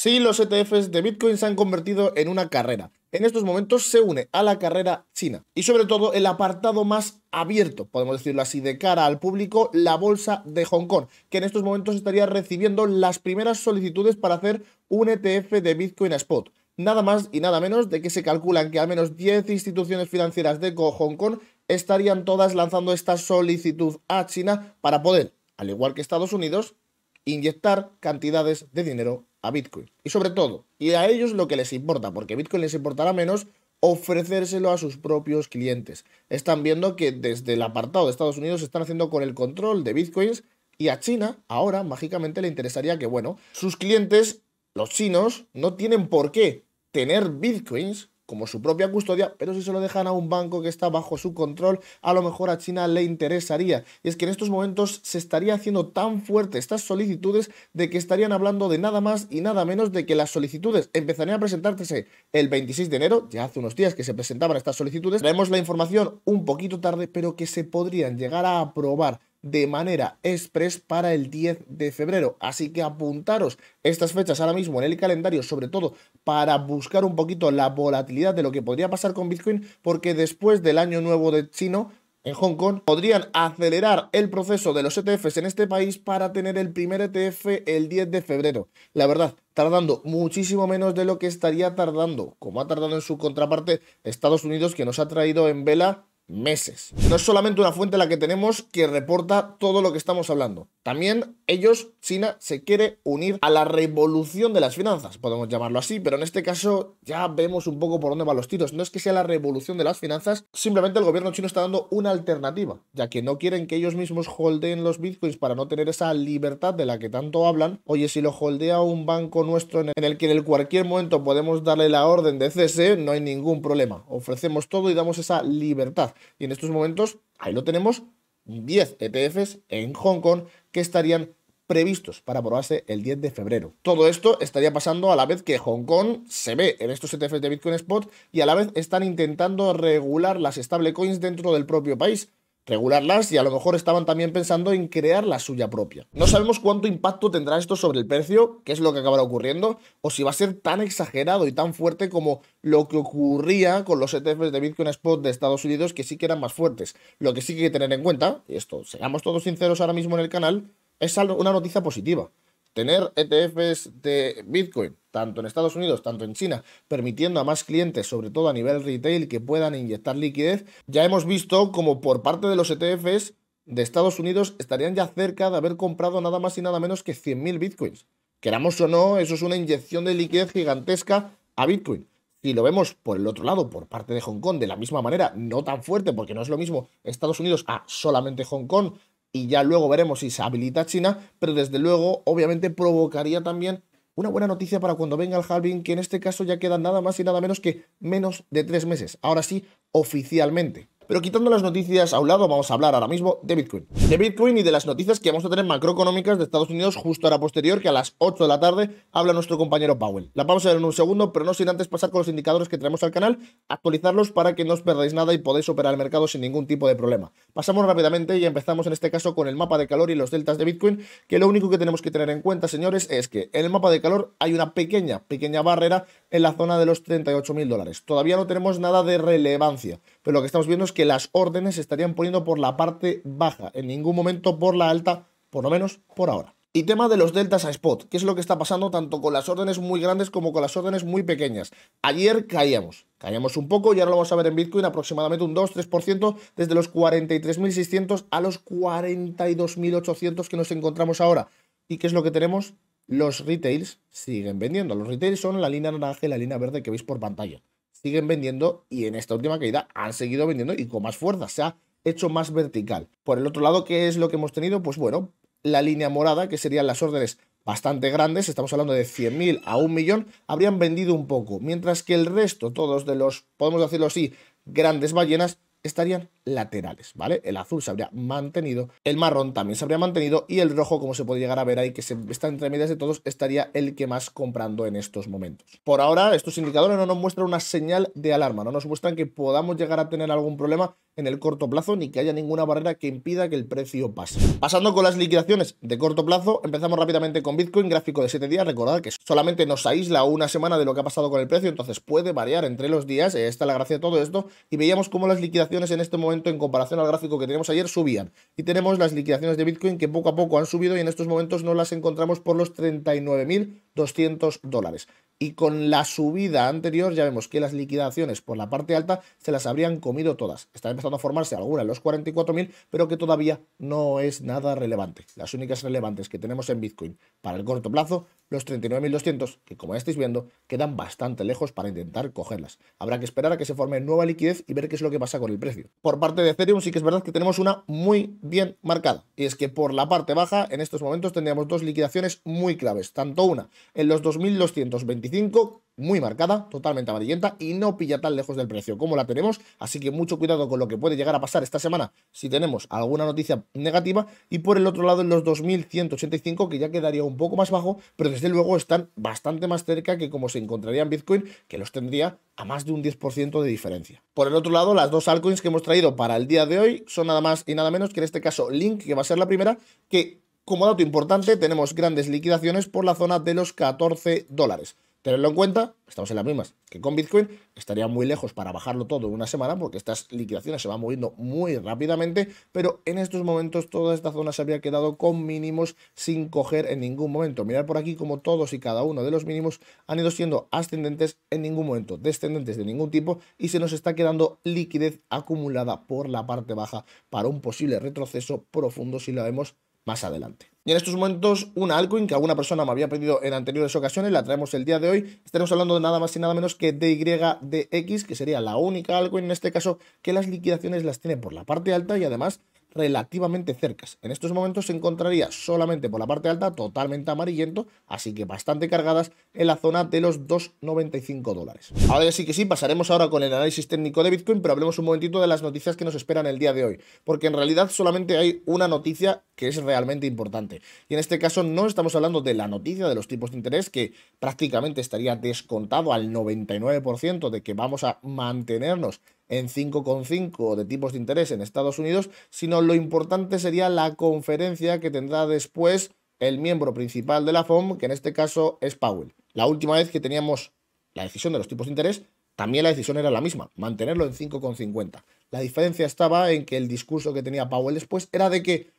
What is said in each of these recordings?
Sí, los ETFs de Bitcoin se han convertido en una carrera. En estos momentos se une a la carrera china y sobre todo el apartado más abierto, podemos decirlo así, de cara al público, la bolsa de Hong Kong, que en estos momentos estaría recibiendo las primeras solicitudes para hacer un ETF de Bitcoin Spot. Nada más y nada menos de que se calculan que al menos 10 instituciones financieras de Hong Kong estarían todas lanzando esta solicitud a China para poder, al igual que Estados Unidos, inyectar cantidades de dinero a Bitcoin. Y sobre todo, y a ellos lo que les importa, porque Bitcoin les importará menos ofrecérselo a sus propios clientes. Están viendo que desde el apartado de Estados Unidos se están haciendo con el control de Bitcoins y a China ahora mágicamente le interesaría que, bueno, sus clientes, los chinos, no tienen por qué tener Bitcoins como su propia custodia, pero si se lo dejan a un banco que está bajo su control, a lo mejor a China le interesaría. Y es que en estos momentos se estaría haciendo tan fuerte estas solicitudes de que estarían hablando de nada más y nada menos de que las solicitudes empezarían a presentarse el 26 de enero, ya hace unos días que se presentaban estas solicitudes. Traemos la información un poquito tarde, pero que se podrían llegar a aprobar de manera express para el 10 de febrero. Así que apuntaros estas fechas ahora mismo en el calendario, sobre todo para buscar un poquito la volatilidad de lo que podría pasar con Bitcoin, porque después del año nuevo de chino, en Hong Kong, podrían acelerar el proceso de los ETFs en este país para tener el primer ETF el 10 de febrero. La verdad, tardando muchísimo menos de lo que estaría tardando, como ha tardado en su contraparte Estados Unidos, que nos ha traído en vela meses. No es solamente una fuente la que tenemos que reporta todo lo que estamos hablando. También ellos, China, se quiere unir a la revolución de las finanzas, podemos llamarlo así, pero en este caso ya vemos un poco por dónde van los tiros. No es que sea la revolución de las finanzas, simplemente el gobierno chino está dando una alternativa, ya que no quieren que ellos mismos holdeen los bitcoins para no tener esa libertad de la que tanto hablan. Oye, si lo holdea un banco nuestro en el que en cualquier momento podemos darle la orden de cese, no hay ningún problema. Ofrecemos todo y damos esa libertad. Y en estos momentos, ahí lo tenemos, 10 ETFs en Hong Kong que estarían previstos para aprobarse el 10 de febrero. Todo esto estaría pasando a la vez que Hong Kong se ve en estos ETFs de Bitcoin Spot y a la vez están intentando regular las stablecoins dentro del propio país regularlas y a lo mejor estaban también pensando en crear la suya propia. No sabemos cuánto impacto tendrá esto sobre el precio, qué es lo que acabará ocurriendo, o si va a ser tan exagerado y tan fuerte como lo que ocurría con los ETFs de Bitcoin Spot de Estados Unidos, que sí que eran más fuertes. Lo que sí que hay que tener en cuenta, y esto, seamos todos sinceros ahora mismo en el canal, es una noticia positiva tener ETFs de Bitcoin, tanto en Estados Unidos, tanto en China, permitiendo a más clientes, sobre todo a nivel retail, que puedan inyectar liquidez, ya hemos visto como por parte de los ETFs de Estados Unidos estarían ya cerca de haber comprado nada más y nada menos que 100.000 Bitcoins. Queramos o no, eso es una inyección de liquidez gigantesca a Bitcoin. Si lo vemos por el otro lado, por parte de Hong Kong, de la misma manera, no tan fuerte, porque no es lo mismo Estados Unidos a solamente Hong Kong, y ya luego veremos si se habilita China, pero desde luego obviamente provocaría también una buena noticia para cuando venga el halving, que en este caso ya quedan nada más y nada menos que menos de tres meses, ahora sí, oficialmente. Pero quitando las noticias a un lado, vamos a hablar ahora mismo de Bitcoin. De Bitcoin y de las noticias que vamos a tener macroeconómicas de Estados Unidos justo ahora posterior, que a las 8 de la tarde habla nuestro compañero Powell. La vamos a ver en un segundo, pero no sin antes pasar con los indicadores que tenemos al canal, actualizarlos para que no os perdáis nada y podáis operar el mercado sin ningún tipo de problema. Pasamos rápidamente y empezamos en este caso con el mapa de calor y los deltas de Bitcoin, que lo único que tenemos que tener en cuenta, señores, es que en el mapa de calor hay una pequeña, pequeña barrera en la zona de los 38.000 dólares. Todavía no tenemos nada de relevancia pero lo que estamos viendo es que las órdenes se estarían poniendo por la parte baja, en ningún momento por la alta, por lo menos por ahora. Y tema de los deltas a spot, ¿Qué es lo que está pasando tanto con las órdenes muy grandes como con las órdenes muy pequeñas. Ayer caíamos, caíamos un poco y ahora lo vamos a ver en Bitcoin aproximadamente un 2-3% desde los 43.600 a los 42.800 que nos encontramos ahora. ¿Y qué es lo que tenemos? Los retails siguen vendiendo. Los retails son la línea naranja y la línea verde que veis por pantalla siguen vendiendo y en esta última caída han seguido vendiendo y con más fuerza, se ha hecho más vertical. Por el otro lado, ¿qué es lo que hemos tenido? Pues bueno, la línea morada, que serían las órdenes bastante grandes, estamos hablando de 100.000 a 1 millón, habrían vendido un poco, mientras que el resto, todos de los, podemos decirlo así, grandes ballenas, estarían laterales, ¿vale? El azul se habría mantenido, el marrón también se habría mantenido y el rojo, como se puede llegar a ver ahí, que está entre medias de todos, estaría el que más comprando en estos momentos. Por ahora, estos indicadores no nos muestran una señal de alarma, no nos muestran que podamos llegar a tener algún problema en el corto plazo ni que haya ninguna barrera que impida que el precio pase. Pasando con las liquidaciones de corto plazo, empezamos rápidamente con Bitcoin, gráfico de 7 días, recordad que solamente nos aísla una semana de lo que ha pasado con el precio, entonces puede variar entre los días, esta es la gracia de todo esto, y veíamos cómo las liquidaciones en este momento en comparación al gráfico que teníamos ayer subían. Y tenemos las liquidaciones de Bitcoin que poco a poco han subido y en estos momentos no las encontramos por los 39.000 200 dólares. Y con la subida anterior ya vemos que las liquidaciones por la parte alta se las habrían comido todas. Está empezando a formarse alguna en los 44.000, pero que todavía no es nada relevante. Las únicas relevantes que tenemos en Bitcoin para el corto plazo, los 39.200, que como ya estáis viendo, quedan bastante lejos para intentar cogerlas. Habrá que esperar a que se forme nueva liquidez y ver qué es lo que pasa con el precio. Por parte de Ethereum sí que es verdad que tenemos una muy bien marcada. Y es que por la parte baja, en estos momentos tendríamos dos liquidaciones muy claves. Tanto una en los 2225, muy marcada, totalmente amarillenta y no pilla tan lejos del precio como la tenemos, así que mucho cuidado con lo que puede llegar a pasar esta semana si tenemos alguna noticia negativa y por el otro lado en los 2185 que ya quedaría un poco más bajo, pero desde luego están bastante más cerca que como se encontraría en Bitcoin, que los tendría a más de un 10% de diferencia. Por el otro lado, las dos altcoins que hemos traído para el día de hoy son nada más y nada menos que en este caso Link, que va a ser la primera, que como dato importante, tenemos grandes liquidaciones por la zona de los 14 dólares. Tenedlo en cuenta, estamos en las mismas que con Bitcoin, estaría muy lejos para bajarlo todo en una semana porque estas liquidaciones se van moviendo muy rápidamente, pero en estos momentos toda esta zona se había quedado con mínimos sin coger en ningún momento. Mirar por aquí como todos y cada uno de los mínimos han ido siendo ascendentes en ningún momento, descendentes de ningún tipo y se nos está quedando liquidez acumulada por la parte baja para un posible retroceso profundo si lo vemos más adelante. Y en estos momentos, una altcoin que alguna persona me había pedido en anteriores ocasiones, la traemos el día de hoy. Estaremos hablando de nada más y nada menos que DYDX, que sería la única altcoin en este caso que las liquidaciones las tiene por la parte alta y además relativamente cercas. En estos momentos se encontraría solamente por la parte alta, totalmente amarillento, así que bastante cargadas en la zona de los 2,95 dólares. Ahora sí que sí, pasaremos ahora con el análisis técnico de Bitcoin, pero hablemos un momentito de las noticias que nos esperan el día de hoy, porque en realidad solamente hay una noticia que es realmente importante. Y en este caso no estamos hablando de la noticia de los tipos de interés, que prácticamente estaría descontado al 99% de que vamos a mantenernos en 5,5 de tipos de interés en Estados Unidos, sino lo importante sería la conferencia que tendrá después el miembro principal de la FOM, que en este caso es Powell. La última vez que teníamos la decisión de los tipos de interés, también la decisión era la misma, mantenerlo en 5,50. La diferencia estaba en que el discurso que tenía Powell después era de que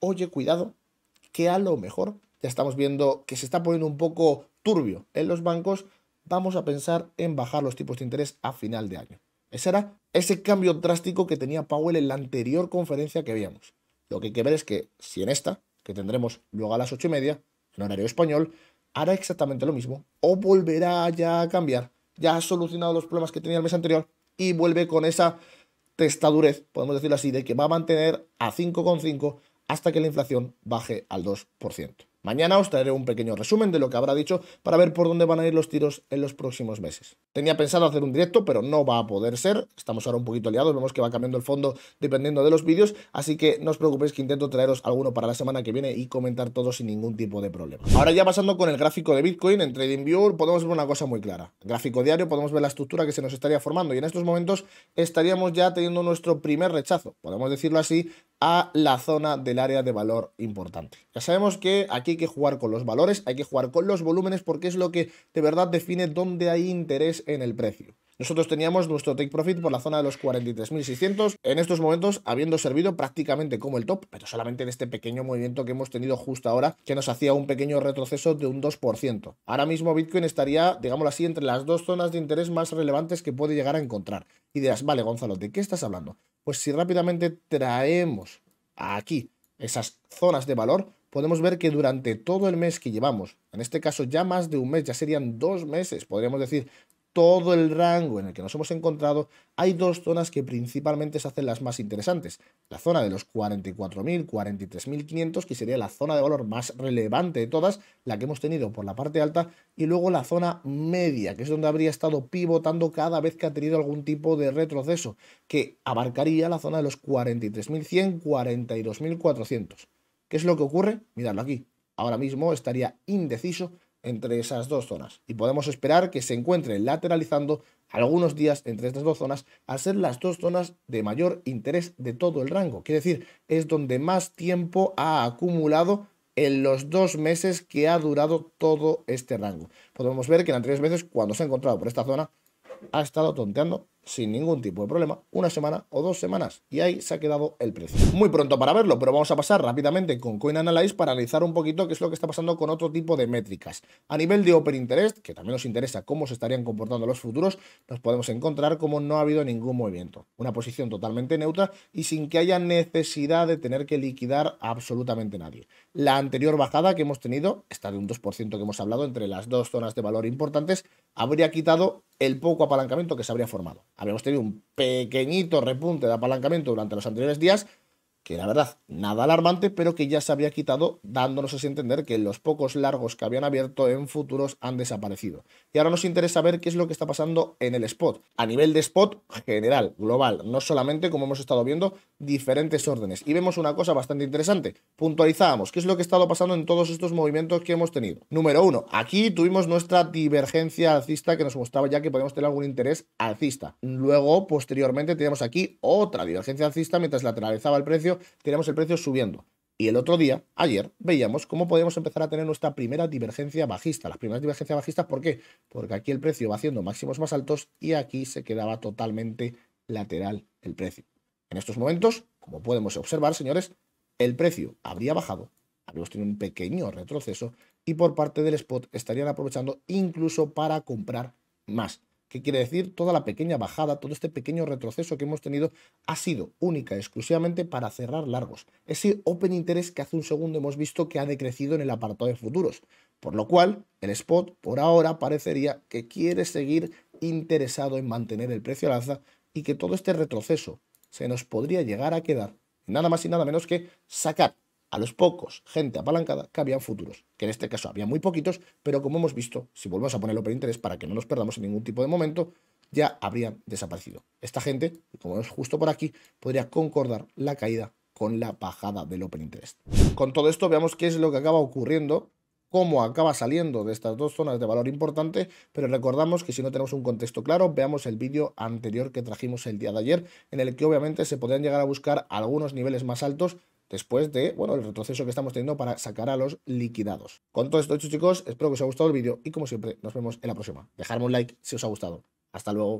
oye, cuidado, que a lo mejor ya estamos viendo que se está poniendo un poco turbio en los bancos, vamos a pensar en bajar los tipos de interés a final de año. Ese era ese cambio drástico que tenía Powell en la anterior conferencia que habíamos Lo que hay que ver es que si en esta, que tendremos luego a las ocho y media, en horario español, hará exactamente lo mismo o volverá ya a cambiar. Ya ha solucionado los problemas que tenía el mes anterior y vuelve con esa testadurez, podemos decirlo así, de que va a mantener a 5,5 hasta que la inflación baje al 2%. Mañana os traeré un pequeño resumen de lo que habrá dicho para ver por dónde van a ir los tiros en los próximos meses. Tenía pensado hacer un directo, pero no va a poder ser. Estamos ahora un poquito liados, vemos que va cambiando el fondo dependiendo de los vídeos, así que no os preocupéis que intento traeros alguno para la semana que viene y comentar todo sin ningún tipo de problema. Ahora ya pasando con el gráfico de Bitcoin en TradingView, podemos ver una cosa muy clara. gráfico diario, podemos ver la estructura que se nos estaría formando y en estos momentos estaríamos ya teniendo nuestro primer rechazo, podemos decirlo así, a la zona del área de valor importante. Ya sabemos que aquí hay que jugar con los valores, hay que jugar con los volúmenes porque es lo que de verdad define dónde hay interés en el precio. Nosotros teníamos nuestro take profit por la zona de los 43.600, en estos momentos habiendo servido prácticamente como el top, pero solamente en este pequeño movimiento que hemos tenido justo ahora, que nos hacía un pequeño retroceso de un 2%. Ahora mismo Bitcoin estaría, digámoslo así, entre las dos zonas de interés más relevantes que puede llegar a encontrar. Y vale Gonzalo, ¿de qué estás hablando? Pues si rápidamente traemos aquí esas zonas de valor, podemos ver que durante todo el mes que llevamos, en este caso ya más de un mes, ya serían dos meses, podríamos decir, todo el rango en el que nos hemos encontrado, hay dos zonas que principalmente se hacen las más interesantes. La zona de los 44.000, 43.500, que sería la zona de valor más relevante de todas, la que hemos tenido por la parte alta, y luego la zona media, que es donde habría estado pivotando cada vez que ha tenido algún tipo de retroceso, que abarcaría la zona de los 43.100, 42.400. ¿Qué es lo que ocurre? Miradlo aquí. Ahora mismo estaría indeciso entre esas dos zonas y podemos esperar que se encuentre lateralizando algunos días entre estas dos zonas a ser las dos zonas de mayor interés de todo el rango. Quiere decir, es donde más tiempo ha acumulado en los dos meses que ha durado todo este rango. Podemos ver que en tres veces, cuando se ha encontrado por esta zona, ha estado tonteando sin ningún tipo de problema una semana o dos semanas y ahí se ha quedado el precio. Muy pronto para verlo, pero vamos a pasar rápidamente con Coin Analyze para analizar un poquito qué es lo que está pasando con otro tipo de métricas. A nivel de Open Interest, que también nos interesa cómo se estarían comportando los futuros, nos podemos encontrar como no ha habido ningún movimiento. Una posición totalmente neutra y sin que haya necesidad de tener que liquidar absolutamente nadie. La anterior bajada que hemos tenido, esta de un 2% que hemos hablado entre las dos zonas de valor importantes, habría quitado el poco apalancamiento que se habría formado. Habíamos tenido un pequeñito repunte de apalancamiento durante los anteriores días, que la verdad, nada alarmante, pero que ya se había quitado, dándonos a entender que los pocos largos que habían abierto en futuros han desaparecido. Y ahora nos interesa ver qué es lo que está pasando en el spot, a nivel de spot general, global, no solamente, como hemos estado viendo, diferentes órdenes. Y vemos una cosa bastante interesante, puntualizábamos qué es lo que ha estado pasando en todos estos movimientos que hemos tenido. Número uno, aquí tuvimos nuestra divergencia alcista que nos mostraba ya que podemos tener algún interés alcista. Luego, posteriormente, tenemos aquí otra divergencia alcista mientras lateralizaba el precio teníamos el precio subiendo. Y el otro día, ayer, veíamos cómo podíamos empezar a tener nuestra primera divergencia bajista. Las primeras divergencias bajistas, ¿por qué? Porque aquí el precio va haciendo máximos más altos y aquí se quedaba totalmente lateral el precio. En estos momentos, como podemos observar, señores, el precio habría bajado, habríamos tenido un pequeño retroceso y por parte del spot estarían aprovechando incluso para comprar más. ¿Qué quiere decir? Toda la pequeña bajada, todo este pequeño retroceso que hemos tenido ha sido única, exclusivamente para cerrar largos. Ese open interest que hace un segundo hemos visto que ha decrecido en el apartado de futuros. Por lo cual, el spot por ahora parecería que quiere seguir interesado en mantener el precio al alza y que todo este retroceso se nos podría llegar a quedar nada más y nada menos que sacar a los pocos, gente apalancada, que habían futuros, que en este caso había muy poquitos, pero como hemos visto, si volvemos a poner el Open interés para que no nos perdamos en ningún tipo de momento, ya habrían desaparecido. Esta gente, como es justo por aquí, podría concordar la caída con la bajada del Open Interest. Con todo esto veamos qué es lo que acaba ocurriendo cómo acaba saliendo de estas dos zonas de valor importante, pero recordamos que si no tenemos un contexto claro, veamos el vídeo anterior que trajimos el día de ayer, en el que obviamente se podrían llegar a buscar algunos niveles más altos después de, bueno, el retroceso que estamos teniendo para sacar a los liquidados. Con todo esto hecho, chicos, espero que os haya gustado el vídeo y como siempre, nos vemos en la próxima. Dejadme un like si os ha gustado. Hasta luego.